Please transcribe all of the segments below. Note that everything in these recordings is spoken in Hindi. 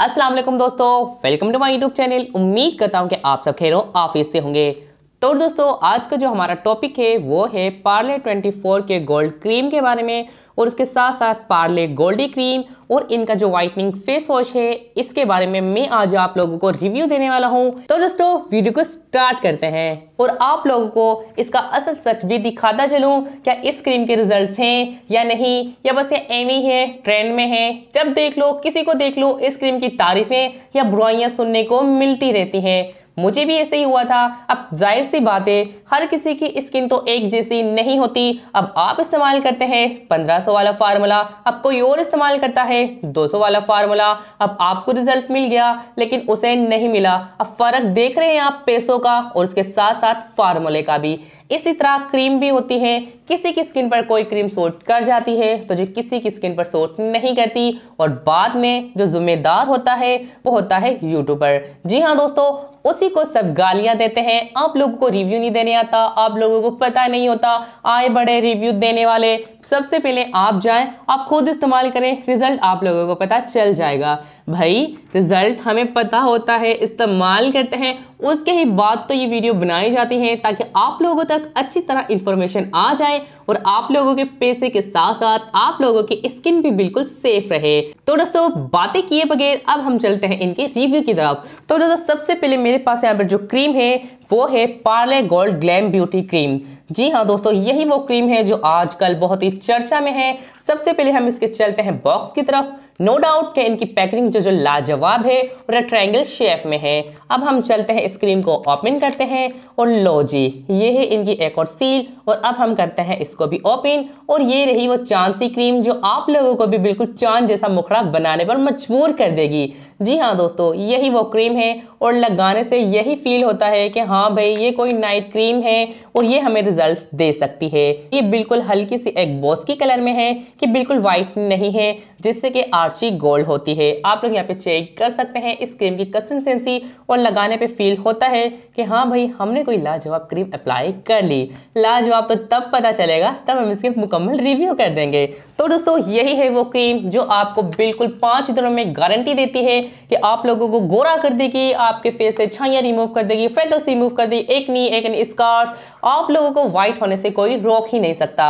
अस्सलाम वालेकुम दोस्तों welcome to my YouTube channel उम्मीद करता हूँ कि आप सब खेरो ऑफिस से होंगे तो दोस्तों आज का जो हमारा टॉपिक है वो है पार्ले 24 के गोल्ड क्रीम के बारे में और उसके साथ साथ पार्ले गोल्डी क्रीम और इनका जो वाइटनिंग फेस वॉश है इसके बारे में मैं आज आप लोगों को रिव्यू देने वाला हूँ तो दोस्तों वीडियो को स्टार्ट करते हैं और आप लोगों को इसका असल सच भी दिखाता चलू क्या इस क्रीम के रिजल्ट हैं या नहीं या बस ये एम ही है ट्रेंड में है जब देख लो किसी को देख लो इस क्रीम की तारीफें या बुराइयाँ सुनने को मिलती रहती हैं मुझे भी ऐसे ही हुआ था अब जाहिर सी बात है हर किसी की स्किन तो एक जैसी नहीं होती अब आप इस्तेमाल करते हैं 1500 वाला फार्मूला अब कोई और इस्तेमाल करता है 200 वाला फार्मूला अब आपको रिजल्ट मिल गया लेकिन उसे नहीं मिला अब फर्क देख रहे हैं आप पैसों का और उसके साथ साथ फार्मूले का भी इसी तरह क्रीम भी होती है किसी की स्किन पर कोई क्रीम सोट कर जाती है तो जो किसी की स्किन पर सोट नहीं करती और बाद में जो जिम्मेदार होता है वो होता है यूट्यूबर जी हाँ दोस्तों उसी को सब गालियां देते हैं आप लोगों को रिव्यू नहीं देने आता आप लोगों को पता नहीं होता आए बड़े रिव्यू देने वाले सबसे पहले आप जाएं आप खुद इस्तेमाल करें रिजल्ट आप लोगों को पता चल जाएगा भाई रिजल्ट हमें पता होता है इस्तेमाल करते हैं उसके ही बाद तो ये वीडियो बनाई जाती हैं ताकि आप लोगों तक अच्छी तरह इन्फॉर्मेशन आ जाए और आप लोगों के पैसे के साथ साथ आप लोगों की स्किन भी बिल्कुल सेफ रहे तो दोस्तों बातें किए बगैर अब हम चलते हैं इनके रिव्यू की तरफ तो दोस्तों सबसे पहले मेरे पास यहाँ पर जो क्रीम है वो है Parle gold glam beauty cream जी हाँ दोस्तों यही वो क्रीम है जो आजकल बहुत ही चर्चा में है सबसे पहले हम इसके चलते हैं बॉक्स की तरफ नो डाउट के इनकी पैकेजिंग जो जो लाजवाब है और ट्रायंगल शेप में है अब हम चलते हैं इस क्रीम को ओपन करते हैं और लो जी ये है इनकी एक और सील और अब हम करते हैं इसको भी ओपन और ये रही वो चांद सी क्रीम जो आप लोगों को भी बिल्कुल चांद जैसा मुखड़ा बनाने पर मजबूर कर देगी जी हाँ दोस्तों यही वो क्रीम है और लगाने से यही फील होता है कि हाँ हाँ भाई ये कोई नाइट क्रीम है और ये हमें रिजल्ट्स दे सकती है ये बिल्कुल हल्की सी एग बॉस की कलर में है कि बिल्कुल वाइट नहीं है जिससे कि आर्ची गोल्ड होती है आप लोग यहाँ पे चेक कर सकते हैं इस क्रीम की कंसिस्टेंसी और लगाने पे फील होता है कि हाँ भाई हमने कोई लाजवाब क्रीम अप्लाई कर ली लाजवाब तो तब पता चलेगा तब हम इसकी मुकम्मल रिव्यू कर देंगे तो दोस्तों यही है वो क्रीम जो आपको बिल्कुल पाँच दिनों में गारंटी देती है कि आप लोगों को गोरा कर देगी आपके फेस से छाइयाँ रिमूव कर देगी फेटल्स रिमूव इम्प्रूव कर दी एक नी एक नी स्कार्फ आप लोगों को वाइट होने से कोई रोक ही नहीं सकता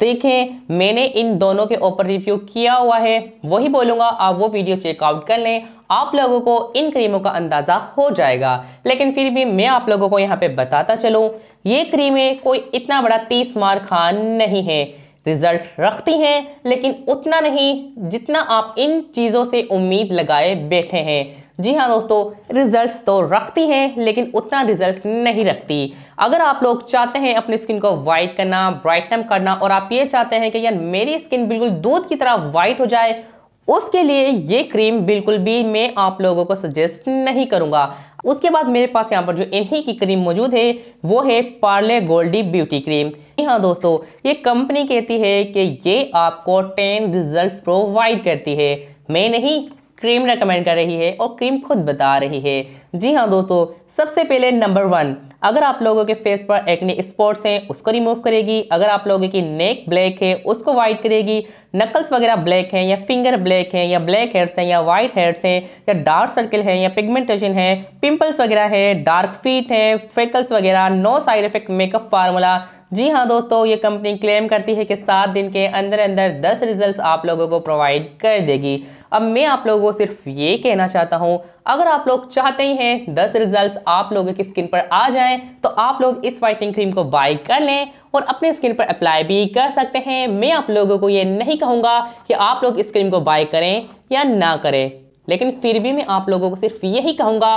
देखें मैंने इन दोनों के ऊपर रिव्यू किया हुआ है वही बोलूंगा आप वो वीडियो चेकआउट कर लें आप लोगों को इन क्रीमों का अंदाज़ा हो जाएगा लेकिन फिर भी मैं आप लोगों को यहाँ पे बताता चलूँ ये क्रीमें कोई इतना बड़ा तीस मार खान नहीं है रिजल्ट रखती हैं लेकिन उतना नहीं जितना आप इन चीज़ों से उम्मीद लगाए बैठे हैं जी हाँ दोस्तों रिजल्ट्स तो रखती हैं लेकिन उतना रिजल्ट नहीं रखती अगर आप लोग चाहते हैं अपनी स्किन को वाइट करना ब्राइटनम करना और आप ये चाहते हैं कि यार मेरी स्किन बिल्कुल दूध की तरह वाइट हो जाए उसके लिए ये क्रीम बिल्कुल भी मैं आप लोगों को सजेस्ट नहीं करूँगा उसके बाद मेरे पास यहाँ पर जो इन्हीं की क्रीम मौजूद है वो है पार्ले गोल्डी ब्यूटी क्रीम हाँ दोस्तों ये कंपनी कहती है कि ये आपको टेन रिजल्ट्स प्रोवाइड करती है मैं नहीं क्रीम रेकमेंड कर रही है और क्रीम खुद बता रही है जी हाँ दोस्तों सबसे पहले नंबर वन अगर आप लोगों के फेस पर एक्ने स्पॉट्स हैं उसको रिमूव करेगी अगर आप लोगों की नेक ब्लैक है उसको वाइट करेगी नकल्स वगैरह ब्लैक हैं या फिंगर ब्लैक हैं या ब्लैक हेड्स हैं या वाइट हेड्स हैं या डार्क सर्कल हैं या पिगमेंटेशन है पिंपल्स वगैरह है डार्क फीट हैं फेकल्स वगैरह no side effect makeup formula जी हाँ दोस्तों ये कंपनी क्लेम करती है कि सात दिन के अंदर अंदर दस रिजल्ट आप लोगों को प्रोवाइड कर देगी अब मैं आप लोगों को सिर्फ ये कहना चाहता हूँ अगर आप लोग चाहते ही हैं 10 रिजल्ट्स आप लोगों की स्किन पर आ जाएं तो आप लोग इस वाइटिंग क्रीम को बाई कर लें और अपने स्किन पर अप्लाई भी कर सकते हैं मैं आप लोगों को ये नहीं कहूँगा कि आप लोग इस क्रीम को बाई करें या ना करें लेकिन फिर भी मैं आप लोगों को सिर्फ यही कहूँगा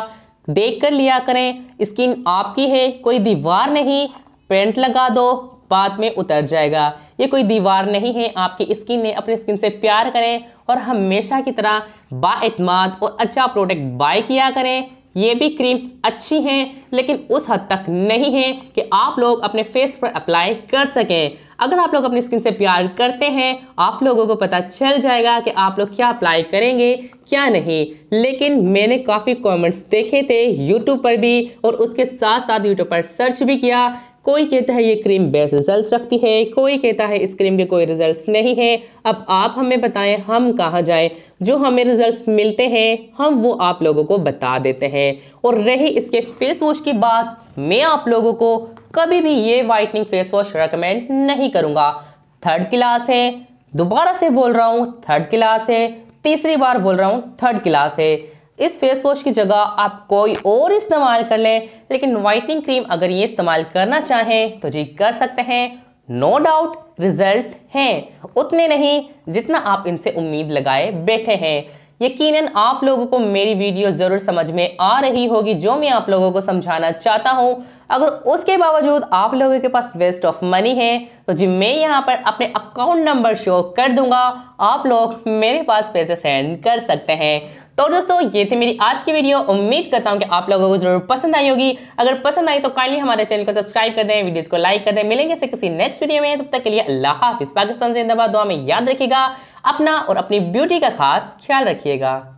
देख कर लिया करें स्किन आपकी है कोई दीवार नहीं पेंट लगा दो बाद में उतर जाएगा ये कोई दीवार नहीं है आपकी स्किन ने अपनी स्किन से प्यार करें और हमेशा की तरह बातमाद और अच्छा प्रोडक्ट बाय किया करें ये भी क्रीम अच्छी हैं लेकिन उस हद तक नहीं है कि आप लोग अपने फेस पर अप्लाई कर सकें अगर आप लोग अपनी स्किन से प्यार करते हैं आप लोगों को पता चल जाएगा कि आप लोग क्या अप्लाई करेंगे क्या नहीं लेकिन मैंने काफ़ी कमेंट्स देखे थे यूट्यूब पर भी और उसके साथ साथ यूट्यूब पर सर्च भी किया कोई कहता है ये क्रीम बेस्ट रिजल्ट्स रखती है कोई कहता है इस क्रीम के कोई रिजल्ट्स नहीं है अब आप हमें बताएं हम कहाँ जाएं जो हमें रिजल्ट्स मिलते हैं हम वो आप लोगों को बता देते हैं और रही इसके फेस वॉश की बात मैं आप लोगों को कभी भी ये वाइटनिंग फेस वॉश रिकमेंड नहीं करूँगा थर्ड क्लास है दोबारा से बोल रहा हूँ थर्ड क्लास है तीसरी बार बोल रहा हूँ थर्ड क्लास है इस फेस वॉश की जगह आप कोई और इस्तेमाल कर लें लेकिन वाइटनिंग क्रीम अगर ये इस्तेमाल करना चाहें तो जी कर सकते हैं नो डाउट रिजल्ट हैं उतने नहीं जितना आप इनसे उम्मीद लगाए बैठे हैं यकीनन आप लोगों को मेरी वीडियो ज़रूर समझ में आ रही होगी जो मैं आप लोगों को समझाना चाहता हूँ अगर उसके बावजूद आप लोगों के पास वेस्ट ऑफ मनी है तो जी मैं यहाँ पर अपने अकाउंट नंबर शो कर दूंगा आप लोग मेरे पास पैसे सेंड कर सकते हैं तो दोस्तों ये थी मेरी आज की वीडियो उम्मीद करता हूँ कि आप लोगों को जरूर पसंद आई होगी अगर पसंद आई तो काइंडली हमारे चैनल को सब्सक्राइब कर दें वीडियोज़ को लाइक कर दें मिलेंगे से किसी नेक्स्ट वीडियो में तब तक के लिए अल्लाह हाफिज़ पाकिस्तान जिंदाबाद दुआ में याद रखिएगा अपना और अपनी ब्यूटी का खास ख्याल रखिएगा